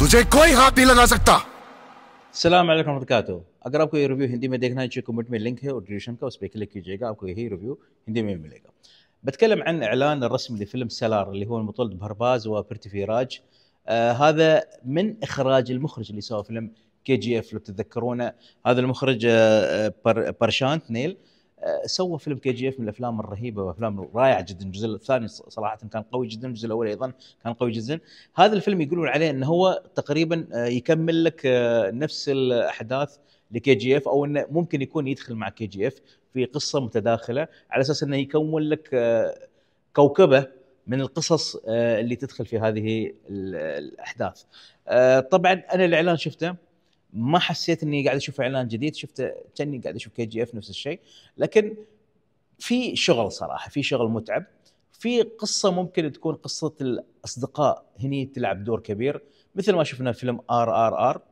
तुझे कोई हाथ नहीं लगा सकता सलाम वरकू अगर आपको ये रिव्यू हिंदी में देखना है जो कमेंट में लिंक है और ड्यूरेशन का उस पर क्लिक कीजिएगा आपको यही रिव्यू हिंदी में मिलेगा بتكلم عن اعلان الرسم لفيلم سلار اللي هو المطلد بهرباز وبرتي راج آه هذا من اخراج المخرج اللي سوى فيلم كي جي اف لو تتذكرونه هذا المخرج آه برشانت نيل آه، سوى فيلم كي جي اف من الافلام الرهيبه وافلام رائعه جدا الجزء الثاني صراحه كان قوي جدا الجزء الاول ايضا كان قوي جدا هذا الفيلم يقولون عليه انه هو تقريبا آه، يكمل لك آه، نفس الاحداث لكي جي اف او انه ممكن يكون يدخل مع كي جي اف في قصه متداخله على اساس انه يكون لك كوكبه من القصص اللي تدخل في هذه الاحداث طبعا انا الاعلان شفته ما حسيت اني قاعد اشوف اعلان جديد شفته كاني قاعد اشوف كي جي اف نفس الشيء لكن في شغل صراحه في شغل متعب في قصه ممكن تكون قصه الاصدقاء هني تلعب دور كبير مثل ما شفنا فيلم ار ار ار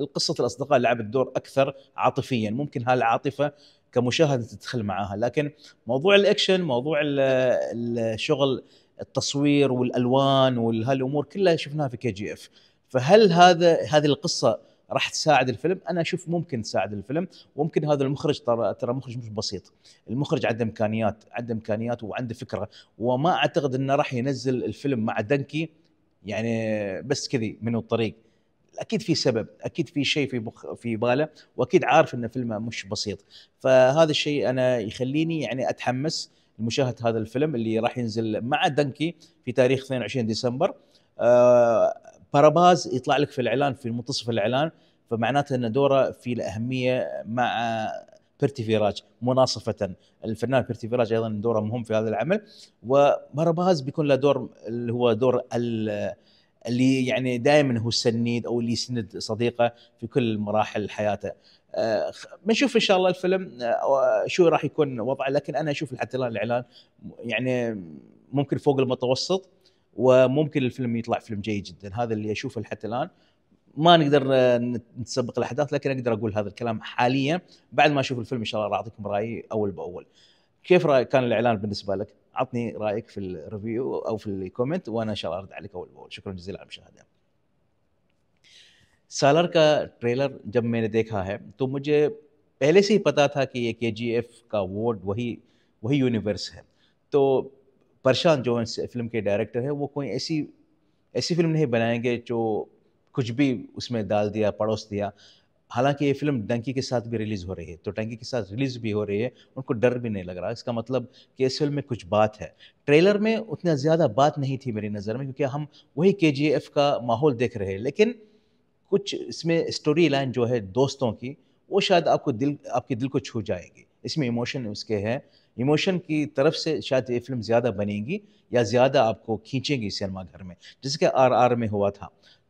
القصة الاصدقاء لعبت دور اكثر عاطفيا ممكن هالعاطفه كمشاهد تدخل معاها لكن موضوع الاكشن موضوع الشغل التصوير والالوان وهالامور كلها شفناها في كي جي اف فهل هذا هذه القصه راح تساعد الفيلم انا اشوف ممكن تساعد الفيلم وممكن هذا المخرج ترى ترى مخرج مش بسيط المخرج عنده امكانيات عنده امكانيات وعنده فكره وما اعتقد انه راح ينزل الفيلم مع دنكي يعني بس كذي من الطريق اكيد في سبب اكيد في شيء في بخ في باله واكيد عارف ان فيلمه مش بسيط فهذا الشيء انا يخليني يعني اتحمس لمشاهده هذا الفيلم اللي راح ينزل مع دنكي في تاريخ 22 ديسمبر آه، باراباز يطلع لك في الاعلان في منتصف الاعلان فمعناته ان دوره في له اهميه مع بيرتيفيراج مناصفه الفنان بيرتيفيراج ايضا دوره مهم في هذا العمل وباراباز بيكون له دور اللي هو دور اللي يعني دائما هو السنيد او اللي يسند صديقه في كل مراحل حياته آه، بنشوف ان شاء الله الفيلم آه، شو راح يكون وضعه لكن انا اشوف حتى الان الاعلان يعني ممكن فوق المتوسط وممكن الفيلم يطلع فيلم جيد جدا هذا اللي اشوفه حتى الان ما نقدر آه، نتسبق الاحداث لكن اقدر اقول هذا الكلام حاليا بعد ما اشوف الفيلم ان شاء الله راح اعطيكم رايي اول باول كيف رايك كان الاعلان بالنسبه لك عطني رايك في الريفيو او في الكومنت وانا ان شاء الله ارد عليك اول باول شكرا جزيلا على المشاهده सालर का ट्रेलर जब मैंने देखा है तो मुझे पहले से ही पता था कि ये के जी एफ का वोट वही वही यूनिवर्स है तो پرشان جو اس فلم کے ڈائریکٹر ہے وہ کوئی ایسی ایسی فلم نہیں بنائیں گے جو کچھ بھی اس میں ڈال دیا پڑوس دیا حالانکہ یہ فلم ڈنکی کے ساتھ بھی ریلیز ہو رہی ہے تو ڈنکی کے ساتھ ریلیز بھی ہو رہی ہے ان کو ڈر بھی نہیں لگ رہا اس کا مطلب کہ اس فلم میں کچھ بات ہے ٹریلر میں اتنا زیادہ بات نہیں تھی میری نظر میں کیونکہ ہم وہی کے جی ایف کا ماحول دیکھ رہے ہیں لیکن کچھ اس میں اسٹوری لائن جو ہے دوستوں کی وہ شاید آپ کو دل آپ کے دل کو چھو جائے گی اس میں ایموشن اس کے ہے ایموشن کی طرف سے شاید یہ فلم زیادہ بنے گی یا زیادہ آپ کو کھینچیں گی سینما گھر میں جس کے آر آر میں ہوا تھا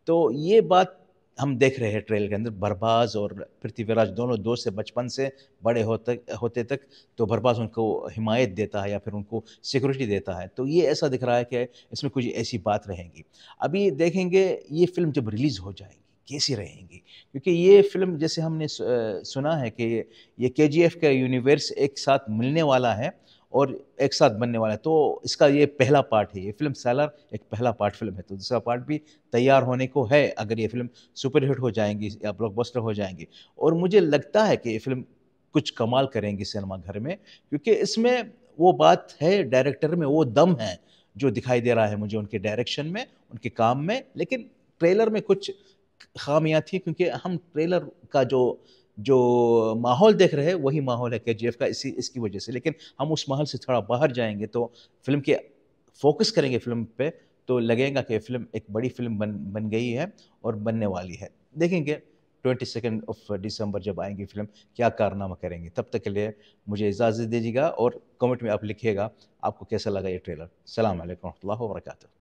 تو یہ بات ہم دیکھ رہے ہیں ٹریل کے اندر برباز اور راج دونوں دوست سے بچپن سے بڑے ہوتے ہوتے تک تو برباز ان کو حمایت دیتا ہے یا پھر ان کو سیکورٹی دیتا ہے تو یہ ایسا دکھ رہا ہے کہ اس میں کچھ ایسی بات رہیں گی ابھی دیکھیں گے یہ فلم جب ریلیز ہو جائے گی کیسی رہیں گی کیونکہ یہ فلم جیسے ہم نے سنا ہے کہ یہ کے جی ایف کا یونیورس ایک ساتھ ملنے والا ہے اور ایک ساتھ بننے والا ہے تو اس کا یہ پہلا پارٹ ہے یہ فلم سیلر ایک پہلا پارٹ فلم ہے تو دوسرا پارٹ بھی تیار ہونے کو ہے اگر یہ فلم سپر ہٹ ہو جائیں گی یا بلاک بسٹر ہو جائیں گی اور مجھے لگتا ہے کہ یہ فلم کچھ کمال کریں گی سینما گھر میں کیونکہ اس میں وہ بات ہے ڈائریکٹر میں وہ دم ہے جو دکھائی دے رہا ہے مجھے ان کے ڈائریکشن میں ان کے کام میں لیکن ٹریلر میں کچھ خامیاں تھیں کیونکہ ہم ٹریلر کا جو جو ماحول دیکھ رہے وہی ماحول ہے کے جی ایف کا اسی اس کی وجہ سے لیکن ہم اس ماحول سے تھوڑا باہر جائیں گے تو فلم کے فوکس کریں گے فلم پہ تو لگے گا کہ فلم ایک بڑی فلم بن بن گئی ہے اور بننے والی ہے دیکھیں گے ٹوئنٹی سیکنڈ آف ڈسمبر جب آئیں گی فلم کیا کارنامہ کریں گے تب تک کے لیے مجھے اجازت دیجیے گا اور کمنٹ میں آپ لکھیے گا آپ کو کیسا لگا یہ ٹریلر السلام علیکم ورحمۃ اللہ وبرکاتہ